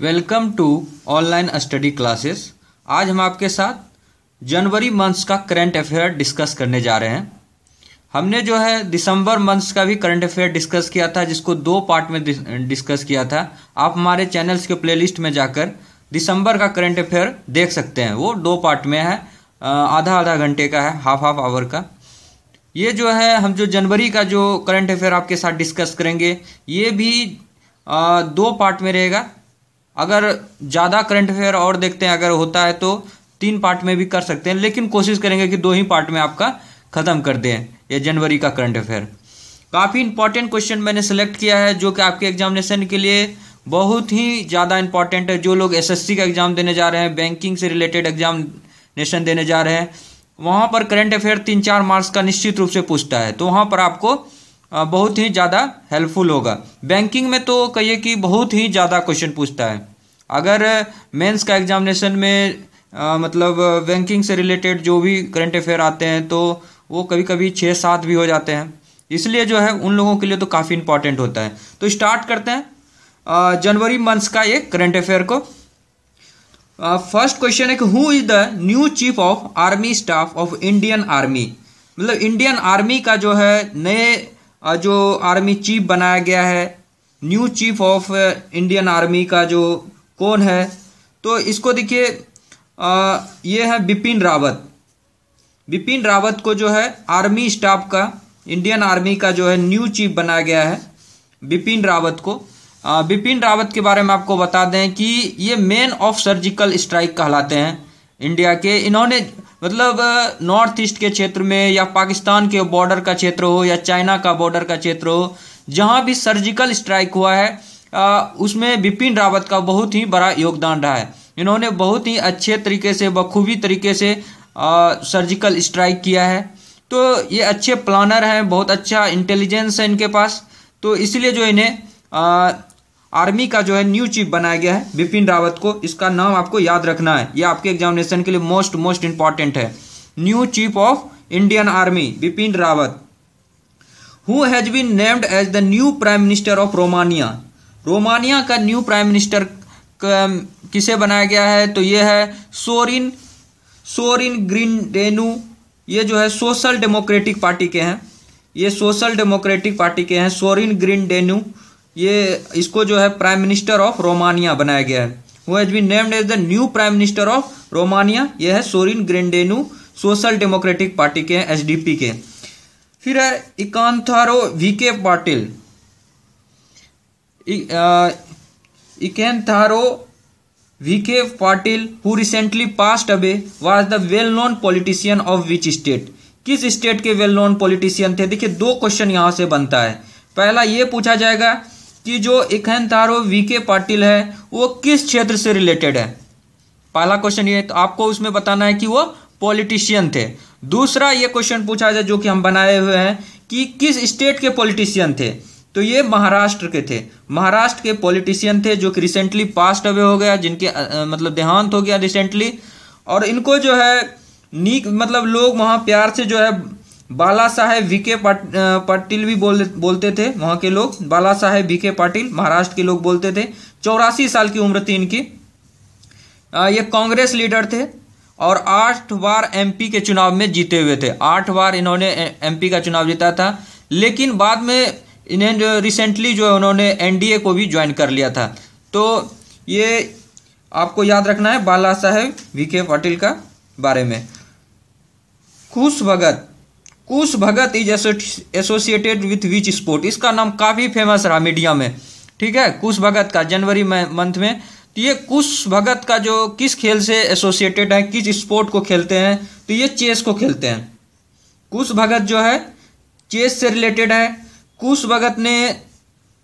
Welcome to online study classes आज हम आपके साथ जनवरी मंथ्स का करंट अफेयर डिस्कस करने जा रहे हैं हमने जो है दिसंबर मंथ्स का भी करंट अफेयर डिस्कस किया था जिसको दो पार्ट में डिस्कस किया था आप हमारे चैनल्स के प्लेलिस्ट में जाकर दिसंबर का करंट अफेयर देख सकते हैं वो दो पार्ट में है आधा आधा घंटे का है हाफ हाफ आवर का ये जो है हम जो जनवरी का जो करंट अफेयर आपके साथ डिस्कस करेंगे ये भी दो पार्ट में रहेगा अगर ज़्यादा करंट अफेयर और देखते हैं अगर होता है तो तीन पार्ट में भी कर सकते हैं लेकिन कोशिश करेंगे कि दो ही पार्ट में आपका ख़त्म कर दें ये जनवरी का करंट अफेयर काफ़ी इंपॉर्टेंट क्वेश्चन मैंने सेलेक्ट किया है जो कि आपके एग्जामिनेशन के लिए बहुत ही ज़्यादा इंपॉर्टेंट है जो लोग एसएससी का एग्ज़ाम देने जा रहे हैं बैंकिंग से रिलेटेड एग्जामिनेशन देने जा रहे हैं वहाँ पर करंट अफेयर तीन चार मार्क्स का निश्चित रूप से पूछता है तो वहाँ पर आपको बहुत ही ज़्यादा हेल्पफुल होगा बैंकिंग में तो कहिए कि बहुत ही ज़्यादा क्वेश्चन पूछता है अगर मेंस का एग्जामिनेशन में आ, मतलब बैंकिंग से रिलेटेड जो भी करंट अफेयर आते हैं तो वो कभी कभी छः सात भी हो जाते हैं इसलिए जो है उन लोगों के लिए तो काफ़ी इंपॉर्टेंट होता है तो स्टार्ट करते हैं जनवरी मंथ्स का ये करंट अफेयर को फर्स्ट क्वेश्चन है कि who is the new chief of army staff of Indian army मतलब इंडियन आर्मी का जो है नए जो आर्मी चीफ बनाया गया है new chief of Indian army का जो कौन है तो इसको देखिए ये है बिपिन रावत बिपिन रावत को जो है आर्मी स्टाफ का इंडियन आर्मी का जो है न्यू चीफ बनाया गया है बिपिन रावत को बिपिन रावत के बारे में आपको बता दें कि ये मैन ऑफ सर्जिकल स्ट्राइक कहलाते हैं इंडिया के इन्होंने मतलब नॉर्थ ईस्ट के क्षेत्र में या पाकिस्तान के बॉर्डर का क्षेत्र हो या चाइना का बॉर्डर का क्षेत्र हो जहाँ भी सर्जिकल स्ट्राइक हुआ है आ, उसमें बिपिन रावत का बहुत ही बड़ा योगदान रहा है इन्होंने बहुत ही अच्छे तरीके से बखूबी तरीके से आ, सर्जिकल स्ट्राइक किया है तो ये अच्छे प्लानर हैं बहुत अच्छा इंटेलिजेंस है इनके पास तो इसलिए जो इन्हें आर्मी का जो है न्यू चीफ बनाया गया है बिपिन रावत को इसका नाम आपको याद रखना है यह आपके एग्जामिनेशन के लिए मोस्ट मोस्ट इंपॉर्टेंट है new chief of Indian army Bipin Rawat who has been named as the new prime minister of Romania Romania का न्यू प्राइम मिनिस्टर किसे बनाया गया है तो ये है सोरिन सोरिन ग्रीन डेनू ये जो है सोशल डेमोक्रेटिक पार्टी के हैं ये सोशल डेमोक्रेटिक पार्टी के हैं सोरिन ग्रीन डेनू ये इसको जो है प्राइम मिनिस्टर ऑफ रोमानिया बनाया गया है वो has been named as the new prime minister of Romania ये है Sorin Grindeanu social democratic party के एस के फिर है इकांथारो वी के पाटिल इकेंथारो V K Patil who recently passed away was the well known politician of which state किस स्टेट के वेल नोन पॉलिटिशियन थे देखिए दो क्वेश्चन यहां से बनता है पहला ये पूछा जाएगा कि जो इखन तारो वीके पाटिल है वो किस क्षेत्र से रिलेटेड है पहला क्वेश्चन ये तो आपको उसमें बताना है कि वो पॉलिटिशियन थे दूसरा ये क्वेश्चन पूछा जाए जो कि हम बनाए हुए हैं कि किस स्टेट के पॉलिटिशियन थे तो ये महाराष्ट्र के थे महाराष्ट्र के पॉलिटिशियन थे जो कि रिसेंटली पास्ट अवे हो गया जिनके मतलब देहांत हो गया रिसेंटली और इनको जो है नीक मतलब लोग वहाँ प्यार से जो है बाला साहेब विके पाटिल भी बोल बोलते थे वहाँ के लोग बाला साहेब विके पाटिल महाराष्ट्र के लोग बोलते थे चौरासी साल की उम्र थी इनकी ये कांग्रेस लीडर थे और आठ बार एमपी के चुनाव में जीते हुए थे आठ बार इन्होंने एमपी का चुनाव जीता था लेकिन बाद में इन्हें जो रिसेंटली जो है उन्होंने एनडीए को भी ज्वाइन कर लिया था तो ये आपको याद रखना है बाला साहेब विखे पाटिल का बारे में Kush Bhagat Kush Bhagat is associated with which sport इसका नाम काफ़ी फेमस रहा मीडिया में ठीक है कुश भगत का जनवरी मंथ में तो ये कुश भगत का जो किस खेल से एसोसिएटेड है किस स्पोर्ट को खेलते हैं तो ये चेस को खेलते हैं कुश भगत जो है चेस से रिलेटेड है कुश भगत ने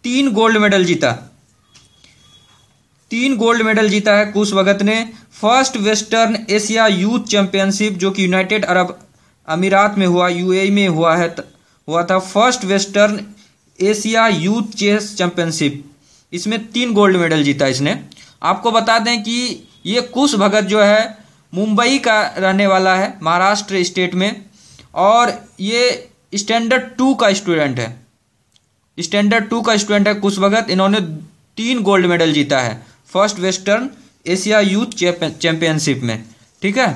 तीन गोल्ड मेडल जीता तीन गोल्ड मेडल जीता है कुश भगत ने first western Asia youth championship जो कि यूनाइटेड अरब अमीरात में हुआ यूएई में हुआ है हुआ था first western Asia youth chess championship इसमें तीन गोल्ड मेडल जीता इसने आपको बता दें कि ये कुश भगत जो है मुंबई का रहने वाला है महाराष्ट्र स्टेट में और ये स्टैंडर्ड टू का स्टूडेंट है स्टैंडर्ड टू का स्टूडेंट है कुश भगत इन्होंने तीन गोल्ड मेडल जीता है first western Asia youth championship में ठीक है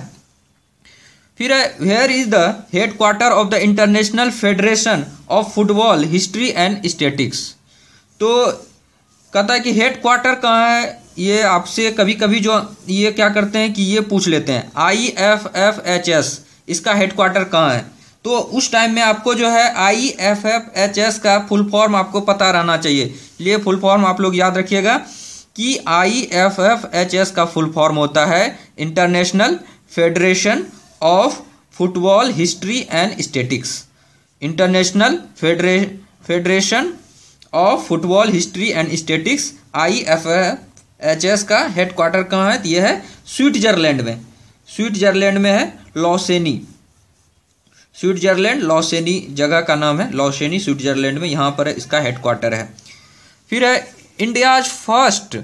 फिर here is the headquarter of the international federation of football history and statistics तो कहता है कि हेड क्वार्टर कहाँ है ये आपसे कभी कभी जो ये क्या करते हैं कि ये पूछ लेते हैं I F F H S इसका हेड क्वार्टर कहाँ है तो उस टाइम में आपको जो है I F F H S का फुल फॉर्म आपको पता रहना चाहिए ये फुल फॉर्म आप लोग याद रखिएगा कि I F F H S का फुल फॉर्म होता है international federation of football history and statistics international federation of football history and statistics I F H S का हेडक्वार्टर कहाँ है तो यह है स्विट्जरलैंड में स्विट्जरलैंड में है लॉसेनी स्विट्जरलैंड लॉसेनी जगह का नाम है लॉसेनी स्विट्जरलैंड में यहाँ पर इसका हेडक्वार्टर है फिर है इंडियाज फर्स्ट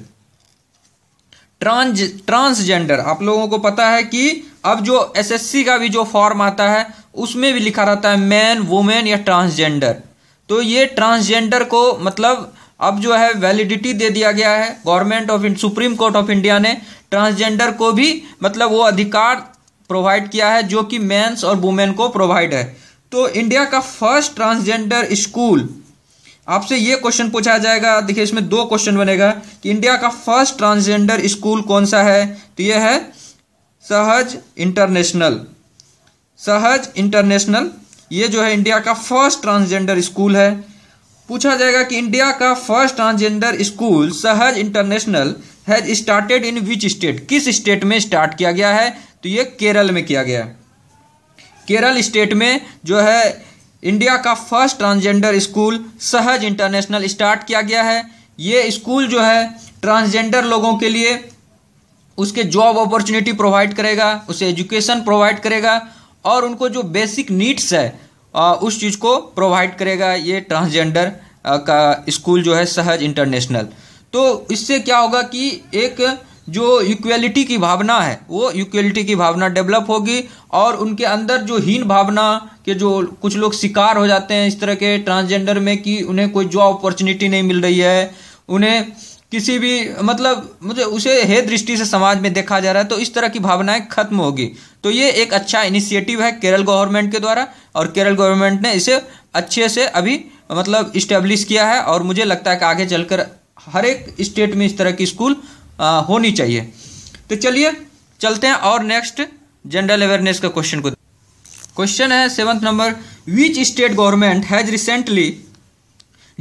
ट्रांस ट्रांसजेंडर आप लोगों को पता है कि अब जो एसएससी का भी जो फॉर्म आता है उसमें भी लिखा रहता है मैन वुमेन या ट्रांसजेंडर तो ये ट्रांसजेंडर को मतलब अब जो है वैलिडिटी दे दिया गया है government of supreme court of India ने ट्रांसजेंडर को भी मतलब वो अधिकार प्रोवाइड किया है जो कि मेंस और वुमेन को प्रोवाइड है तो इंडिया का फर्स्ट ट्रांसजेंडर स्कूल आपसे ये क्वेश्चन पूछा जाएगा देखिए इसमें दो क्वेश्चन बनेगा कि इंडिया का फर्स्ट ट्रांसजेंडर स्कूल कौन सा है तो ये है सहज इंटरनेशनल सहज इंटरनेशनल ये जो है इंडिया का फर्स्ट ट्रांसजेंडर स्कूल है पूछा जाएगा कि इंडिया का first transgender school Sahaj international has started in which state किस स्टेट में स्टार्ट किया गया है तो ये केरल में किया गया है केरल स्टेट में जो है इंडिया का first transgender school Sahaj international start किया गया है ये स्कूल जो है ट्रांसजेंडर लोगों के लिए उसके जॉब अपॉर्चुनिटी प्रोवाइड करेगा उसे एजुकेशन प्रोवाइड करेगा और उनको जो बेसिक नीड्स है उस चीज़ को प्रोवाइड करेगा ये ट्रांसजेंडर का स्कूल जो है सहज इंटरनेशनल तो इससे क्या होगा कि एक जो इक्वलिटी की भावना है वो इक्वलिटी की भावना डेवलप होगी और उनके अंदर जो हीन भावना के जो कुछ लोग शिकार हो जाते हैं इस तरह के ट्रांसजेंडर में कि उन्हें कोई जॉब अपॉर्चुनिटी नहीं मिल रही है उन्हें किसी भी मतलब मुझे उसे हे दृष्टि से समाज में देखा जा रहा है तो इस तरह की भावनाएं खत्म होगी तो ये एक अच्छा इनिशिएटिव है केरल गवर्नमेंट के द्वारा और केरल गवर्नमेंट ने इसे अच्छे से अभी मतलब इस्टेब्लिश किया है और मुझे लगता है कि आगे चलकर हर एक स्टेट में इस तरह की स्कूल आ, होनी चाहिए तो चलिए चलते हैं और नेक्स्ट जनरल अवेयरनेस का क्वेश्चन को क्वेश्चन है seventh number which state government has recently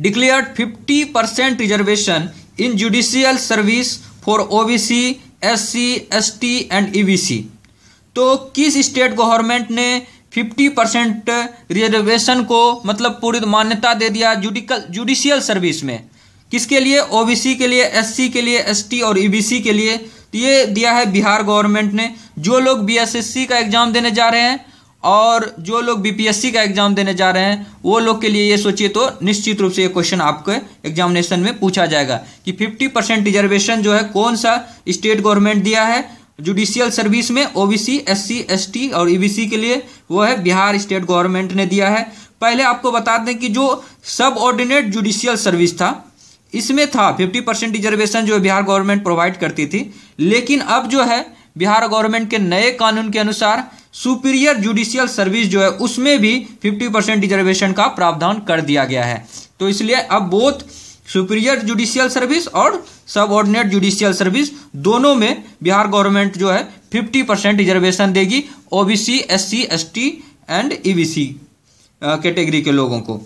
declared fifty percent reservation C S C S T and E B C तो किस स्टेट गवर्नमेंट ने 50 परसेंट रिजर्वेशन को मतलब पूरी मान्यता दे दिया जुडिकल जुडिशियल सर्विस में किसके लिए ओबीसी के लिए एससी के लिए एसटी और ईबीसी e के लिए तो ये दिया है बिहार गवर्नमेंट ने जो लोग बीएसएससी का एग्जाम देने जा रहे हैं और जो लोग बीपीएससी का एग्जाम देने जा रहे हैं वो लोग के लिए ये सोचिए तो निश्चित रूप से ये क्वेश्चन आपके एग्जामिनेशन में पूछा जाएगा कि 50 परसेंट रिजर्वेशन जो है कौन सा स्टेट गवर्नमेंट दिया है जुडिशियल सर्विस में ओबीसी एससी एसटी और ईबीसी e के लिए वो है बिहार स्टेट गवर्नमेंट ने दिया है पहले आपको बता दें कि जो सब ऑर्डिनेट जुडिशियल सर्विस था इसमें था फिफ्टी परसेंट रिजर्वेशन जो बिहार गवर्नमेंट प्रोवाइड करती थी लेकिन अब जो है बिहार गवर्नमेंट के नए कानून के अनुसार सुपीरियर जुडिशियल सर्विस जो है उसमें भी 50 परसेंट रिजर्वेशन का प्रावधान कर दिया गया है तो इसलिए अब बोथ सुपीरियर जुडिशियल सर्विस और सब ऑर्डिनेट जुडिशियल सर्विस दोनों में बिहार गवर्नमेंट जो है 50 परसेंट रिजर्वेशन देगी OBC SC ST and EBC category के लोगों को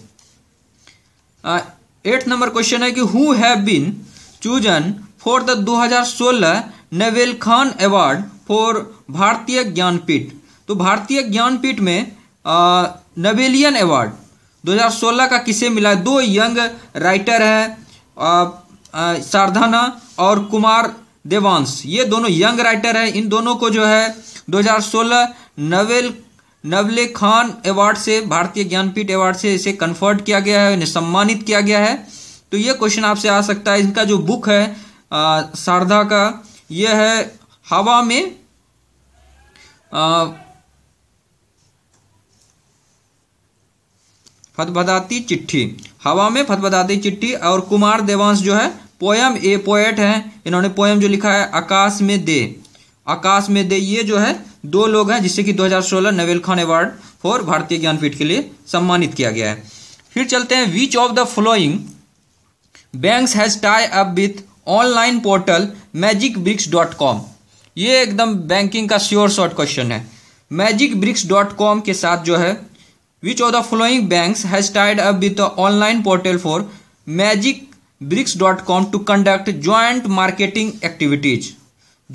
एट नंबर क्वेश्चन है कि who have been chosen for the दो सोलह नवेल खान अवार्ड फॉर भारतीय ज्ञानपीठ तो भारतीय ज्ञानपीठ में नवेलियन अवार्ड 2016 का किसे मिला दो यंग राइटर हैं शारधाना और कुमार देवांश ये दोनों यंग राइटर हैं इन दोनों को जो है 2016 नवेल नवले खान अवार्ड से भारतीय ज्ञानपीठ अवार्ड से इसे कन्फर्ट किया गया है इन्हें सम्मानित किया गया है तो ये क्वेश्चन आपसे आ सकता है इनका जो बुक है शारदा का यह है हवा में आ, फतभदाती चिट्ठी हवा में फतभदाती चिट्ठी और कुमार देवांश जो है पोयम ए पोएट हैं इन्होंने पोयम जो लिखा है आकाश में दे आकाश में दे ये जो है दो लोग हैं जिससे कि 2016 नवेल खान अवार्ड फॉर भारतीय ज्ञानपीठ के लिए सम्मानित किया गया है फिर चलते हैं which of the following banks has tie up with online portal magic bricks dot com ये एकदम बैंकिंग का श्योर शॉर्ट क्वेश्चन है मैजिक ब्रिक्स डॉट कॉम के साथ जो है Which of the following banks has tied up with the online portal for magicbricks.com to conduct joint marketing activities?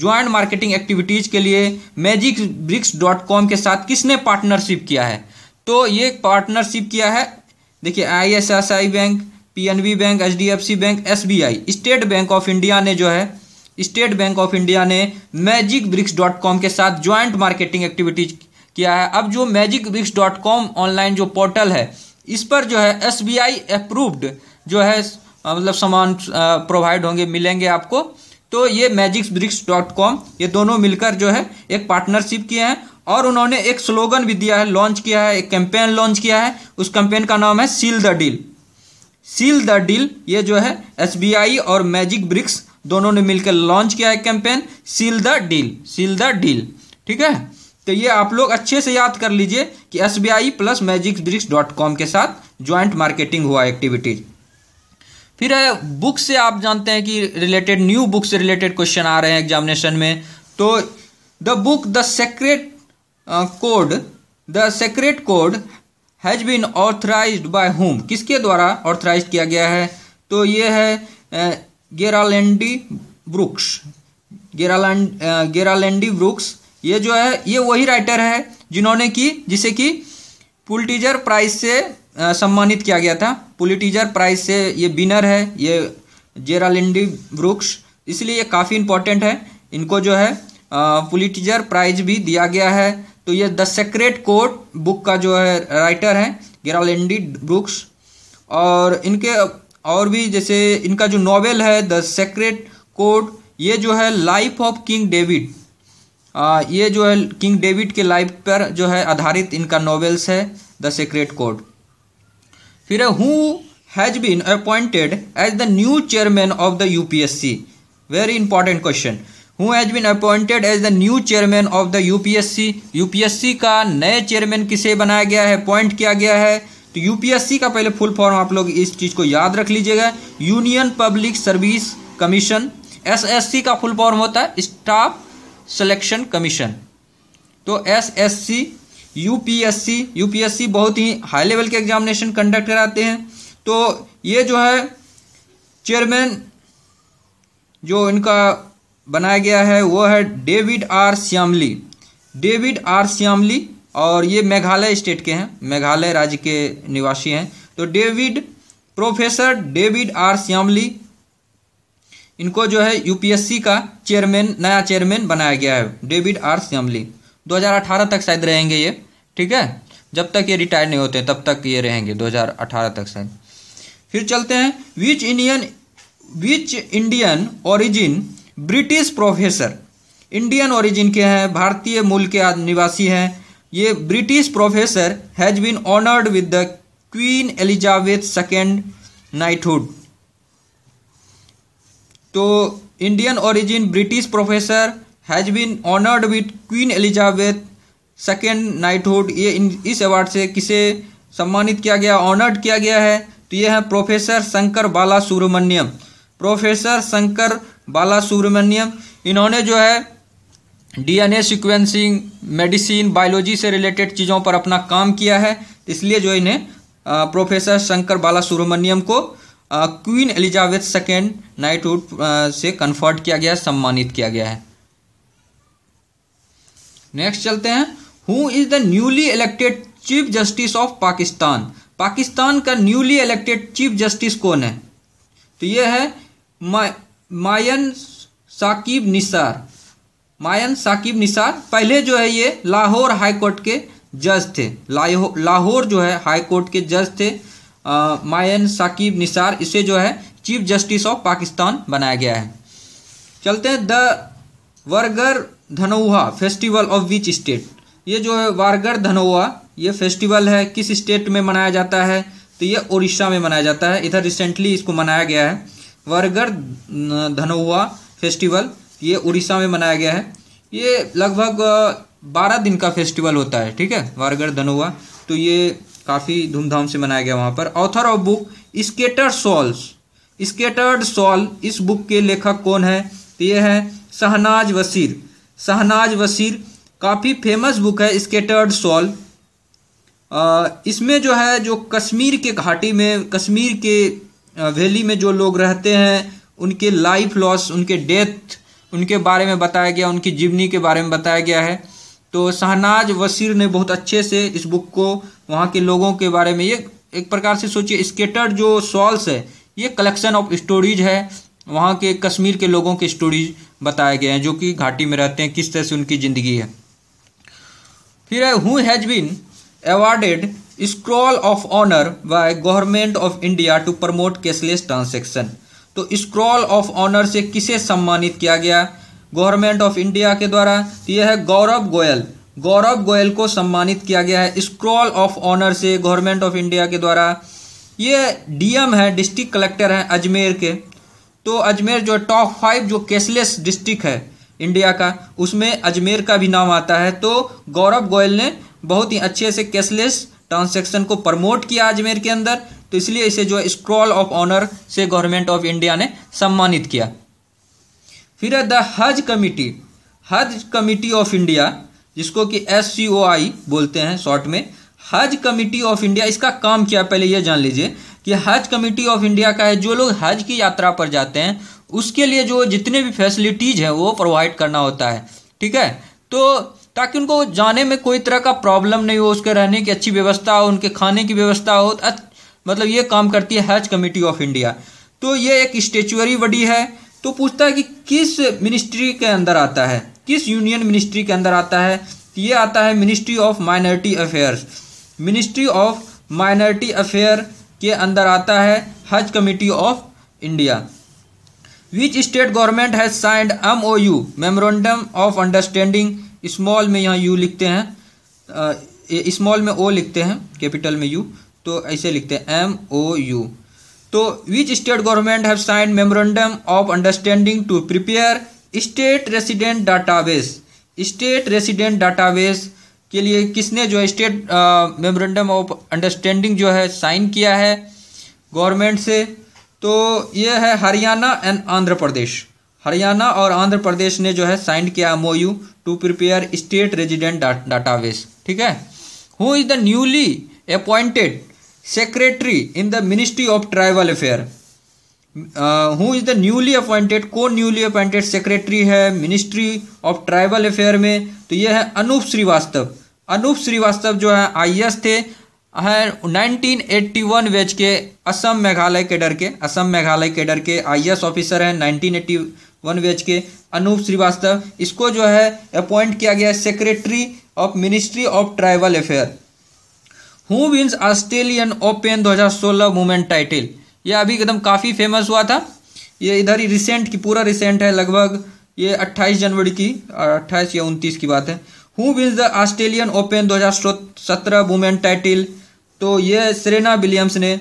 Joint marketing activities के लिए मैजिक ब्रिक्स डॉट कॉम के साथ किसने पार्टनरशिप किया है तो ये पार्टनरशिप किया है देखिए I S S I bank P N B bank H D F C bank S B I state bank of India ने जो है स्टेट बैंक ऑफ इंडिया ने मैजिक ब्रिक्स डॉट कॉम के साथ ज्वाइंट मार्केटिंग एक्टिविटीज किया है अब जो magic bricks dot com online जो पोर्टल है इस पर जो है एस बी आई अप्रूव्ड जो है मतलब सामान प्रोवाइड होंगे मिलेंगे आपको तो ये मैजिक ब्रिक्स डॉट कॉम ये दोनों मिलकर जो है एक पार्टनरशिप किए हैं और उन्होंने एक स्लोगन भी दिया है लॉन्च किया है एक कैंपेन लॉन्च किया है उस कैंपेन का नाम है seal the deal seal the deal ये जो है एस और मैजिक ब्रिक्स दोनों ने मिलकर लॉन्च किया है campaign seal the deal seal the deal ठीक है तो ये आप लोग अच्छे से याद कर लीजिए कि S B I plus magic bricks dot com के साथ ज्वाइंट मार्केटिंग हुआ एक्टिविटीज फिर है बुक से आप जानते हैं कि रिलेटेड न्यू बुक से रिलेटेड क्वेश्चन आ रहे हैं एग्जामिनेशन में तो the book the secret code the secret code has been authorise by whom किसके द्वारा ऑथराइज किया गया है तो ये है गेरालेंडी ब्रुक्स गेरालैंड गेरालेंडी ब्रुक्स ये जो है ये वही राइटर है जिन्होंने कि जिसे कि पुलटीजर प्राइज से सम्मानित किया गया था पुलिटीजर प्राइज से ये विनर है ये जेरालिंडी ब्रुक्स इसलिए ये काफ़ी इंपॉर्टेंट है इनको जो है पुलिटीजर प्राइज भी दिया गया है तो ये द सेक्रेट कोड बुक का जो है राइटर है गेरालिंडी ब्रुक्स और इनके और भी जैसे इनका जो नॉवेल है द सेक्रेट कोड ये जो है लाइफ ऑफ किंग डेविड आ, ये जो है किंग डेविड के लाइफ पर जो है आधारित इनका नॉवेल्स है द सीक्रेट कोड फिर who has been appointed as the new chairman of the UPSC very important question who has been appointed as the new chairman of the UPSC UPSC का नए chairman किसे बनाया गया है appoint किया गया है तो यूपीएससी का पहले फुल फॉर्म आप लोग इस चीज़ को याद रख लीजिएगा union public service commission SSC का फुल फॉर्म होता है स्टाफ सिलेक्शन कमीशन तो S S C U P S C U P S C बहुत ही हाई लेवल के एग्जामिनेशन कंडक्ट कराते हैं तो ये जो है चेयरमैन जो इनका बनाया गया है वो है David R Syiemlieh David R Syiemlieh और ये मेघालय स्टेट के हैं मेघालय राज्य के निवासी हैं तो David professor David R Syiemlieh इनको जो है यूपीएससी का चेयरमैन नया चेयरमैन बनाया गया है डेविड आर स्यमली 2018 तक शायद रहेंगे ये ठीक है जब तक ये रिटायर नहीं होते तब तक ये रहेंगे 2018 तक शायद फिर चलते हैं which Indian which Indian origin British professor Indian origin के हैं भारतीय मूल के निवासी हैं ये British professor has been honoured with the Queen Elizabeth second knighthood तो Indian origin British professor has been honoured with Queen Elizabeth second knighthood ये इस अवार्ड से किसे सम्मानित किया गया ऑनर्ड किया गया है तो ये है प्रोफेसर शंकर बाला सुब्रमण्यम प्रोफेसर शंकर बाला सुब्रमण्यम इन्होंने जो है डीएनए सीक्वेंसिंग मेडिसिन बायोलॉजी से रिलेटेड चीज़ों पर अपना काम किया है इसलिए जो इन्हें प्रोफेसर शंकर बाला सुब्रमण्यम को क्वीन एलिजाबेथ सेकेंड नाइटहुड से कन्फर्ट किया गया सम्मानित किया गया है नेक्स्ट चलते हैं who is the newly elected chief justice of Pakistan Pakistan का न्यूली इलेक्टेड चीफ जस्टिस कौन है तो यह है मायन साकिब निसार मायन साकिब निसार पहले जो है ये लाहौर हाई कोर्ट के जज थे लाहौर जो है हाई कोर्ट के जज थे मायन साकिब निसार इसे जो है चीफ जस्टिस ऑफ पाकिस्तान बनाया गया है चलते हैं द वर्गर धनोहा फेस्टिवल ऑफ विच स्टेट ये जो है वारगर धनोहा ये फेस्टिवल है किस स्टेट में मनाया जाता है तो ये उड़ीसा में मनाया जाता है इधर रिसेंटली इसको मनाया गया है वर्गर धनोहा फेस्टिवल ये उड़ीसा में मनाया गया है ये लगभग बारह दिन का फेस्टिवल होता है ठीक है वारगर धनोहा तो ये काफ़ी धूमधाम से मनाया गया वहाँ पर author of book scatter souls scattered soul इस बुक के लेखक कौन है तो ये है शहनाज वसीर शहनाज वसीर काफ़ी फेमस बुक है स्केटर्ड सॉल इसमें जो है जो कश्मीर के घाटी में कश्मीर के वैली में जो लोग रहते हैं उनके लाइफ लॉस उनके डेथ उनके बारे में बताया गया उनकी जीवनी के बारे में बताया गया है तो शहनाज वसीर ने बहुत अच्छे से इस बुक को वहाँ के लोगों के बारे में ये एक प्रकार से सोचिए स्केटर जो सॉल्स है ये कलेक्शन ऑफ स्टोरीज है वहाँ के कश्मीर के लोगों के स्टोरीज बताए गए हैं जो कि घाटी में रहते हैं किस तरह से उनकी ज़िंदगी है फिर है who has been awarded scroll of honour by government of India to promote cashless transaction तो स्क्रॉल ऑफ ऑनर से किसे सम्मानित किया गया गवर्नमेंट ऑफ इंडिया के द्वारा तो यह है गौरव गोयल गौरव गोयल को सम्मानित किया गया है स्क्रॉल ऑफ ऑनर से गवर्नमेंट ऑफ इंडिया के द्वारा ये डीएम है डिस्ट्रिक्ट कलेक्टर हैं अजमेर के तो अजमेर जो टॉप फाइव जो कैशलेस डिस्ट्रिक्ट है इंडिया का उसमें अजमेर का भी नाम आता है तो गौरव गोयल ने बहुत ही अच्छे से कैशलेस ट्रांसैक्शन को प्रमोट किया अजमेर के अंदर तो इसलिए इसे जो स्क्रॉल ऑफ ऑनर से गवर्नमेंट ऑफ इंडिया ने सम्मानित किया फिर है द हज कमिटी हज कमिटी ऑफ इंडिया जिसको कि एस सी ओ आई बोलते हैं शॉर्ट में हज कमिटी ऑफ इंडिया इसका काम क्या पहले यह जान लीजिए कि हज कमिटी ऑफ इंडिया का है जो लोग हज की यात्रा पर जाते हैं उसके लिए जो जितने भी फैसिलिटीज़ हैं वो प्रोवाइड करना होता है ठीक है तो ताकि उनको जाने में कोई तरह का प्रॉब्लम नहीं हो उसके रहने की अच्छी व्यवस्था हो उनके खाने की व्यवस्था हो मतलब ये काम करती है हज कमेटी ऑफ इंडिया तो ये एक स्टेचुअरी बॉडी है तो पूछता है कि किस मिनिस्ट्री के अंदर आता है किस यूनियन मिनिस्ट्री के अंदर आता है ये आता है ministry of minority affairs ministry of minority affair के अंदर आता है Haj committee of India which state government has signed M O U memorandum of understanding small में यहाँ यू लिखते हैं स्मॉल में ओ लिखते हैं कैपिटल में यू तो ऐसे लिखते हैं एम ओ यू तो which state government have sign memorandum of understanding to prepare state resident database state resident database के लिए किसने जो है स्टेट मेमोरेंडम ऑफ अंडरस्टैंडिंग जो है साइन किया है गवर्नमेंट से तो ये है हरियाणा एंड आंध्र प्रदेश हरियाणा और आंध्र प्रदेश ने जो है साइन किया M U to prepare state resident database ठीक है who is the newly appointed secretary in the ministry of tribal affair who is the newly appointed को कौन अपॉइंटेड सेक्रेटरी है मिनिस्ट्री ऑफ ट्राइबल अफेयर में तो यह है अनूप श्रीवास्तव अनूप श्रीवास्तव जो है आई थे हैं 1981 बैच के असम मेघालय केडर के असम मेघालय केडर के एस ऑफिसर हैं 1981 बैच के अनूप श्रीवास्तव इसको जो है अपॉइंट किया गया है secretary of ministry of tribal affair who wins Australian open 2016 women title ये अभी एकदम काफ़ी फेमस हुआ था ये इधर ही रिसेंट की पूरा रिसेंट है लगभग ये 28 जनवरी की अट्ठाईस या उनतीस की बात है who wins the Australian open 2017 women title तो ये सेरेना विलियम्स ने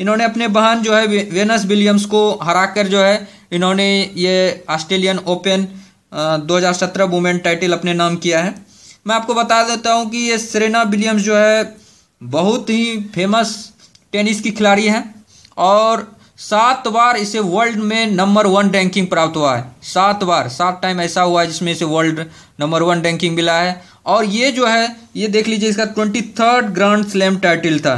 इन्होंने अपने बहन जो है वेनस विलियम्स को हराकर जो है इन्होंने ये ऑस्ट्रेलियन ओपन 2017 वुमेन टाइटल अपने नाम किया है मैं आपको बता देता हूँ कि ये सेरेना विलियम्स जो है बहुत ही फेमस टेनिस की खिलाड़ी हैं और सात बार इसे वर्ल्ड में नंबर वन रैंकिंग प्राप्त हुआ है सात बार सात टाइम ऐसा हुआ है जिसमें इसे वर्ल्ड नंबर वन रैंकिंग मिला है और ये जो है ये देख लीजिए इसका twenty third grand slam title था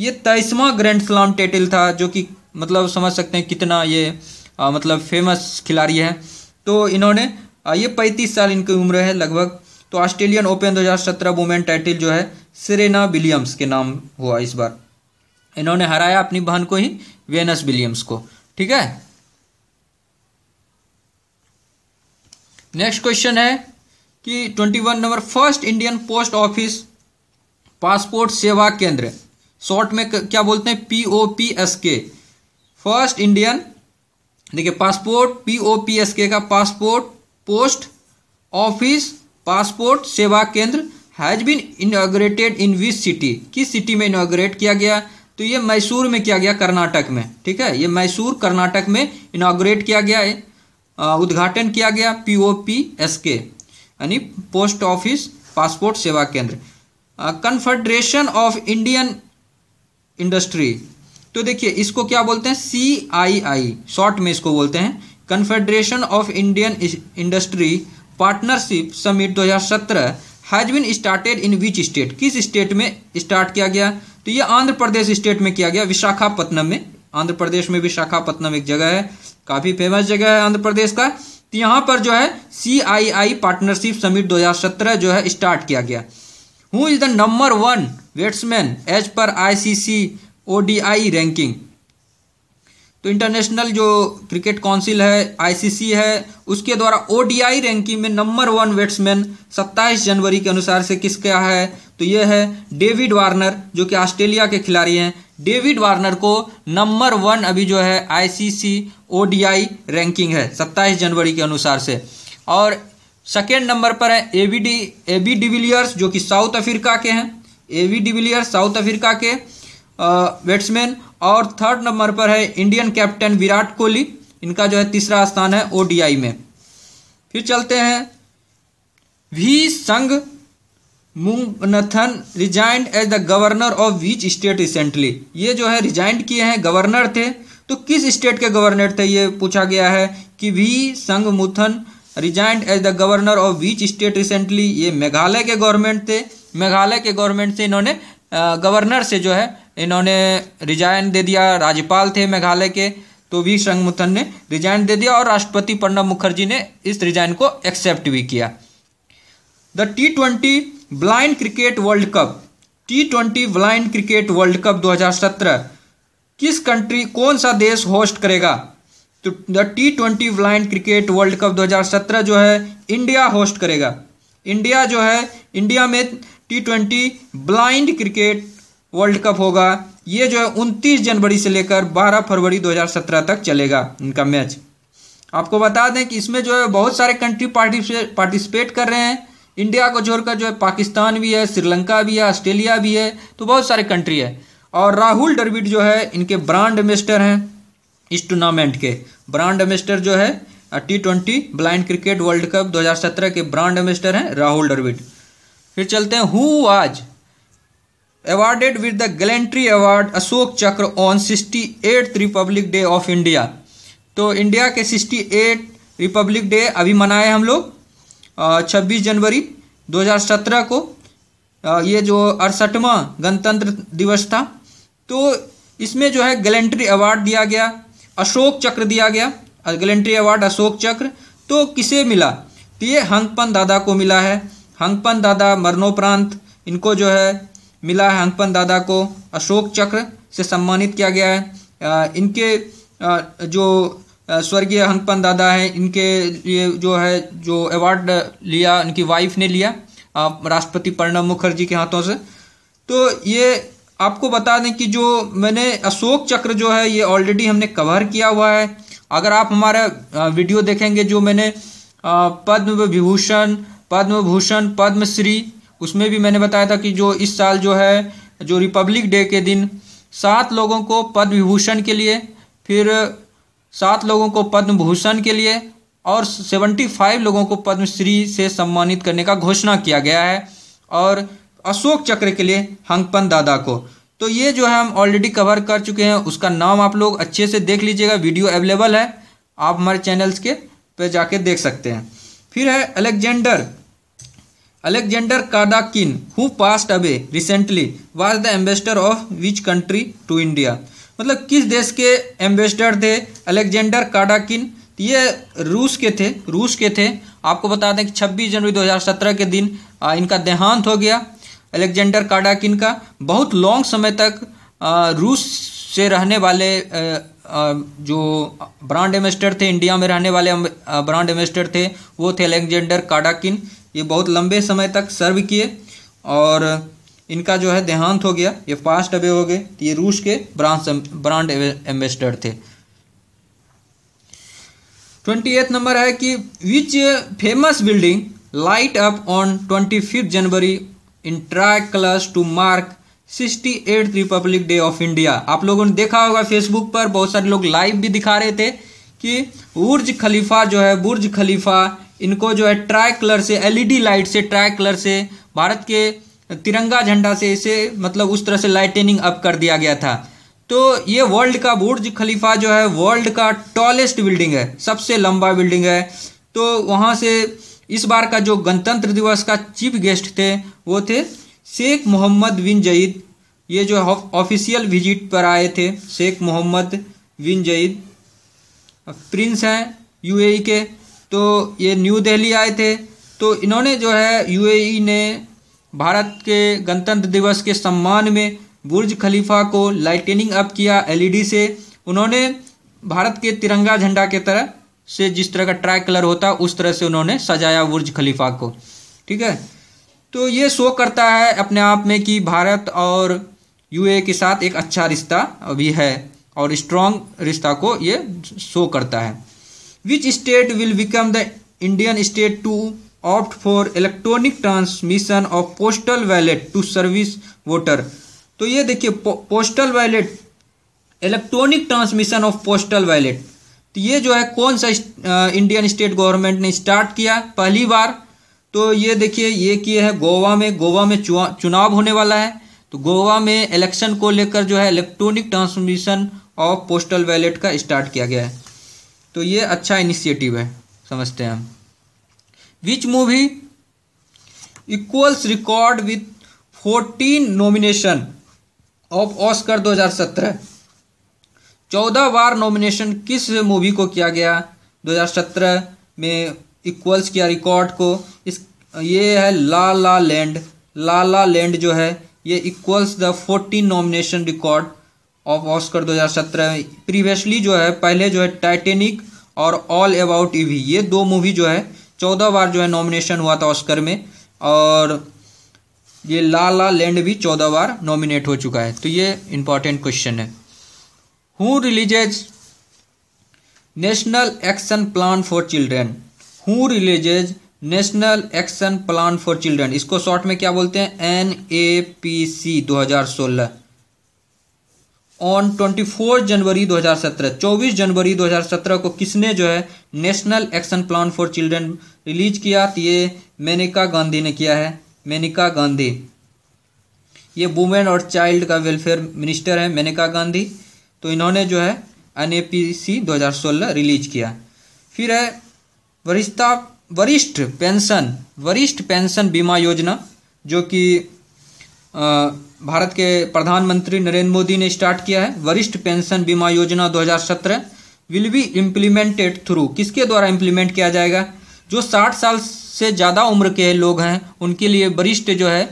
ये तेईसवा ग्रैंड स्लैम टाइटल था जो कि मतलब समझ सकते हैं कितना ये आ, मतलब फेमस खिलाड़ी है तो इन्होंने ये पैंतीस साल इनकी उम्र है लगभग तो ऑस्ट्रेलियन ओपन 2017 वुमेन टाइटल जो है सेरेना विलियम्स के नाम हुआ इस बार इन्होंने हराया अपनी बहन को ही वेनस विलियम्स को ठीक है नेक्स्ट क्वेश्चन है कि twenty one number first Indian post office passport Seva Kendra short में क्या बोलते हैं P O P S K first Indian देखिए passport POPSK P S K का passport post office passport Seva Kendra has been inaugurated in which city किस city में inaugurate किया गया तो ये मैसूर में किया गया कर्नाटक में ठीक है ये मैसूर कर्नाटक में इनाग्रेट किया गया है उद्घाटन किया गया पी ओ पी एस के यानी पोस्ट ऑफिस पासपोर्ट सेवा केंद्र कन्फेडरेशन ऑफ इंडियन इंडस्ट्री तो देखिए इसको क्या बोलते हैं सी आई आई शॉर्ट में इसको बोलते हैं confederation of Indian industry partnership summit 2017 has been started in which state किस स्टेट में स्टार्ट किया गया तो ये आंध्र प्रदेश स्टेट में किया गया विशाखापत्तनम में आंध्र प्रदेश में विशाखापत्तनम एक जगह है काफ़ी फेमस जगह है आंध्र प्रदेश का तो यहाँ पर जो है सी आई आई पार्टनरशिप समिट सत्रह जो है स्टार्ट किया गया who is the number one batsman as per I C C O D I ranking तो इंटरनेशनल जो क्रिकेट काउंसिल है आईसीसी है उसके द्वारा ओडीआई रैंकिंग में नंबर वन बैट्समैन 27 जनवरी के अनुसार से किसका है तो यह है डेविड वार्नर जो कि ऑस्ट्रेलिया के खिलाड़ी हैं डेविड वार्नर को नंबर वन अभी जो है आईसीसी ओडीआई रैंकिंग है 27 जनवरी के अनुसार से और सेकेंड नंबर पर है A B D A B de Villiers जो कि साउथ अफ्रीका के हैं A B de Villiers South Africa के बैट्समैन और थर्ड नंबर पर है इंडियन कैप्टन विराट कोहली इनका जो है तीसरा स्थान है ओडीआई में फिर चलते हैं V Shanmuganathan resigned as the governor of which state recently ये जो है रिजाइंड किए हैं गवर्नर थे तो किस स्टेट के गवर्नर थे ये पूछा गया है कि V Shanmuganathan resigned as the governor of which state recently ये मेघालय के गवर्नमेंट थे मेघालय के गवर्नमेंट से इन्होंने गवर्नर से जो है इन्होंने रिजाइन दे दिया राज्यपाल थे मेघालय के तो भी संगमुथन ने रिजाइन दे दिया और राष्ट्रपति प्रणब मुखर्जी ने इस रिजाइन को एक्सेप्ट भी किया the T twenty blind cricket world cup T twenty blind cricket world cup 2017 किस कंट्री कौन सा देश होस्ट करेगा तो the T twenty blind cricket world cup 2017 जो है इंडिया होस्ट करेगा इंडिया जो है इंडिया में T twenty blind cricket world cup होगा ये जो है उनतीस जनवरी से लेकर बारह फरवरी 2017 तक चलेगा इनका मैच आपको बता दें कि इसमें जो है बहुत सारे कंट्री पार्टिसिपेट कर रहे हैं इंडिया को छोड़कर जो है पाकिस्तान भी है श्रीलंका भी है ऑस्ट्रेलिया भी है तो बहुत सारे कंट्री है और राहुल डरविड जो है इनके ब्रांड एम्बेस्टर हैं इस टूर्नामेंट के ब्रांड एम्बेस्टर जो है T twenty blind cricket world cup 2017 के ब्रांड एम्बेस्टर हैं राहुल डरविड फिर चलते हैं हु आज with the the award Ashok Chakra on sixty 68th republic day of India तो इंडिया के 68 रिपब्लिक डे अभी मनाए हम लोग 26 जनवरी 2017 को ये जो अड़सठवा गणतंत्र दिवस था तो इसमें जो है गलेंट्री अवार्ड दिया गया अशोक चक्र दिया गया गलेंट्री अवार्ड अशोक चक्र तो किसे मिला तो ये हंगपन दादा को मिला है हंगपन दादा मरणोपरांत इनको जो है मिला है हंगपन दादा को अशोक चक्र से सम्मानित किया गया है इनके जो स्वर्गीय हंगपन दादा हैं इनके लिए जो है जो अवार्ड लिया इनकी वाइफ ने लिया राष्ट्रपति प्रणब मुखर्जी के हाथों से तो ये आपको बता दें कि जो मैंने अशोक चक्र जो है ये ऑलरेडी हमने कवर किया हुआ है अगर आप हमारा वीडियो देखेंगे जो मैंने पद्म विभूषण पद्म भूषण पद्मश्री उसमें भी मैंने बताया था कि जो इस साल जो है जो रिपब्लिक डे के दिन सात लोगों को पद्म विभूषण के लिए फिर सात लोगों को पद्म भूषण के लिए और सेवेंटी फाइव लोगों को पद्मश्री से सम्मानित करने का घोषणा किया गया है और अशोक चक्र के लिए हंगपन दादा को तो ये जो है हम ऑलरेडी कवर कर चुके हैं उसका नाम आप लोग अच्छे से देख लीजिएगा वीडियो अवेलेबल है आप हमारे चैनल्स के पे जाके देख सकते हैं फिर है Alexander Alexander Kadakin, who passed away recently, was the ambassador of which country to India? मतलब किस देश के एम्बेसडर थे अलेक्जेंडर काडाकिन ये रूस के थे रूस के थे आपको बता दें कि 26 जनवरी 2017 के दिन इनका देहांत हो गया अलेक्जेंडर काडाकिन का बहुत लॉन्ग समय तक रूस से रहने वाले जो ब्रांड एम्बेसडर थे इंडिया में रहने वाले ब्रांड एम्बेसडर थे वो थे अलेक्जेंडर काडाकिन ये बहुत लंबे समय तक सर्व किए और इनका जो है देहांत हो गया ये पास्ट अवे हो गए ये रूस के ब्रांड ब्रांड एम्बेसडर थे ट्वेंटी एथ नंबर है कि which famous building light up on twenty fifth January in colours to mark sixty eight republic day of India आप लोगों ने देखा होगा फेसबुक पर बहुत सारे लोग लाइव भी दिखा रहे थे कि बुर्ज खलीफा जो है बुर्ज खलीफा इनको जो है ट्राई कलर से एलईडी लाइट से ट्राई कलर से भारत के तिरंगा झंडा से इसे मतलब उस तरह से लाइटनिंग अप कर दिया गया था तो ये वर्ल्ड का बुर्ज खलीफा जो है वर्ल्ड का टॉलेस्ट बिल्डिंग है सबसे लंबा बिल्डिंग है तो वहाँ से इस बार का जो गणतंत्र दिवस का चीफ गेस्ट थे वो थे शेख मोहम्मद बिन जईद ये जो ऑफिशियल विजिट पर आए थे Sheikh Mohammed bin Zayed prince हैं यूएई e के तो ये न्यू दिल्ली आए थे तो इन्होंने जो है यूएई ने भारत के गणतंत्र दिवस के सम्मान में बुर्ज खलीफा को लाइटनिंग अप किया एलईडी से उन्होंने भारत के तिरंगा झंडा के तरह से जिस तरह का ट्राई कलर होता उस तरह से उन्होंने सजाया बुर्ज खलीफा को ठीक है तो ये शो करता है अपने आप में कि भारत और यू के साथ एक अच्छा रिश्ता अभी है और स्ट्रॉन्ग रिश्ता को ये शो करता है which state will become the Indian state to opt for electronic transmission of postal ballot to service voter तो ये देखिए postal ballot electronic transmission of postal ballot तो ये जो है कौन सा इंडियन स्टेट गवर्नमेंट ने स्टार्ट किया पहली बार तो ये देखिए ये किया है गोवा में गोवा में चुनाव होने वाला है तो गोवा में इलेक्शन को लेकर जो है electronic transmission of postal ballot का स्टार्ट किया गया है तो ये अच्छा इनिशिएटिव है समझते हैं हम which movie equals record with fourteen nomination of Oscar 2017 चौदह बार नॉमिनेशन किस मूवी को किया गया 2017 में इक्वल्स किया रिकॉर्ड को इस ये है ला ला लैंड ला ला लैंड जो है ये equals the fourteen nomination record of Oscar 2017 सत्रह प्रीवियसली जो है पहले जो है टाइटेनिक और ऑल अबाउट ईवी ये दो मूवी जो है चौदह बार जो है नॉमिनेशन हुआ था ऑस्कर में और ये ला ला लैंड भी चौदह बार नॉमिनेट हो चुका है तो ये इंपॉर्टेंट क्वेश्चन है who releases national action plan for children who releases national action plan for children इसको शॉर्ट में क्या बोलते हैं एन ए पी सी दो हजार सोलह ऑन 24 जनवरी 2017 24 जनवरी 2017 को किसने जो है national action plan for children release किया तो ये मेनिका गांधी ने किया है मेनिका गांधी ये वुमेन और चाइल्ड का वेलफेयर मिनिस्टर है मेनिका गांधी तो इन्होंने जो है एन ए पी सी दो रिलीज किया फिर है वरिष्ठा वरिष्ठ पेंशन वरिष्ठ पेंशन बीमा योजना जो कि भारत के प्रधानमंत्री नरेंद्र मोदी ने स्टार्ट किया है वरिष्ठ पेंशन बीमा योजना 2017 विल बी इम्प्लीमेंटेड थ्रू किसके द्वारा इम्प्लीमेंट किया जाएगा जो 60 साल से ज़्यादा उम्र के लोग हैं उनके लिए वरिष्ठ जो है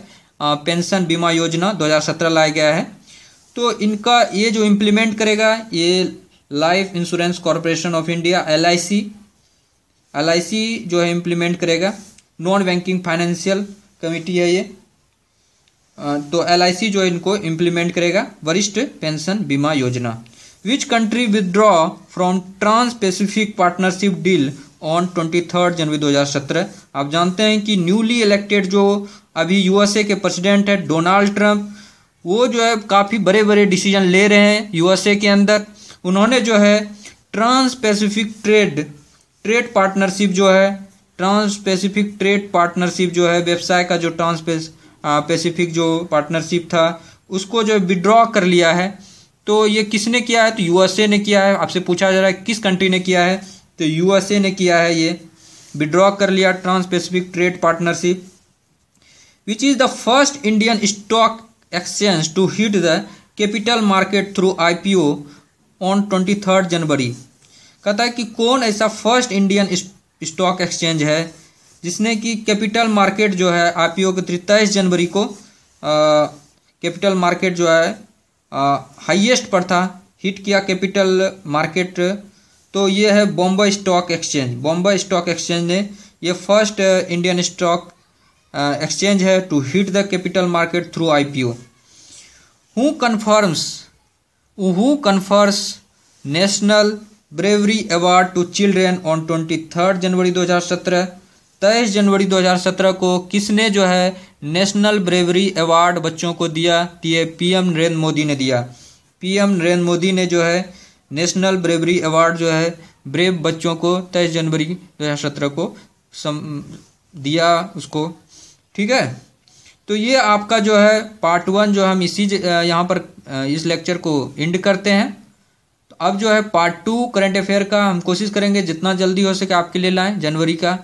पेंशन बीमा योजना 2017 लाया गया है तो इनका ये जो इम्प्लीमेंट करेगा ये life insurance corporation of India L L जो है इम्प्लीमेंट करेगा नॉन बैंकिंग फाइनेंशियल कमेटी है ये तो एल जो है इनको इम्प्लीमेंट करेगा वरिष्ठ pension Bima Yojana which country withdraw from trans pacific partnership deal on twenty third January 2017 आप जानते हैं कि न्यूली इलेक्टेड जो अभी यूएसए के प्रेसिडेंट है डोनाल्ड ट्रंप वो जो है काफ़ी बड़े बड़े डिसीजन ले रहे हैं यूएसए के अंदर उन्होंने जो है trans pacific trade trade partnership जो है ट्रांस पेसिफिक ट्रेड पार्टनरशिप जो है व्यवसाय का जो ट्रांस पैसिफिक जो पार्टनरशिप था उसको जो विड्रॉ कर लिया है तो ये किसने किया है तो यूएसए ने किया है आपसे पूछा जा रहा है किस कंट्री ने किया है तो यूएसए ने किया है ये विड्रॉ कर लिया trans pacific trade partnership which is the first Indian stock exchange to hit the capital market through IPO on twenty third January कहता है कि कौन ऐसा फर्स्ट इंडियन स्टॉक एक्सचेंज है जिसने कि कैपिटल मार्केट जो है आई पी ओ के तिरतीस जनवरी को कैपिटल मार्केट जो है हाईएस्ट पर था हिट किया कैपिटल मार्केट तो ये है Bombay stock exchange Bombay stock exchange ने ये फर्स्ट इंडियन स्टॉक एक्सचेंज है to hit the capital market through IPO who confirms who confirms national bravery award to children on twenty third January सत्रह तेईस जनवरी 2017 को किसने जो है नेशनल ब्रेवरी अवार्ड बच्चों को दिया तो ये पीएम नरेंद्र मोदी ने दिया पीएम नरेंद्र मोदी ने जो है नेशनल ब्रेवरी अवार्ड जो है ब्रेव बच्चों को तेईस जनवरी 2017 को सम दिया उसको ठीक है तो ये आपका जो है पार्ट वन जो हम इसी यहाँ पर इस लेक्चर को एंड करते हैं तो अब जो है पार्ट टू करंट अफेयर का हम कोशिश करेंगे जितना जल्दी हो सके आपके लिए लाएं जनवरी का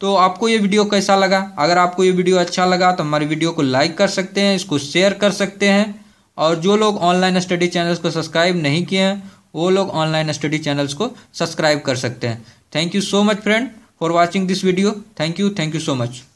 तो आपको ये वीडियो कैसा लगा अगर आपको ये वीडियो अच्छा लगा तो हमारी वीडियो को लाइक कर सकते हैं इसको शेयर कर सकते हैं और जो लोग ऑनलाइन स्टडी चैनल्स को सब्सक्राइब नहीं किए हैं वो लोग ऑनलाइन स्टडी चैनल्स को सब्सक्राइब कर सकते हैं thank you so much friend for watching this video thank you thank you so much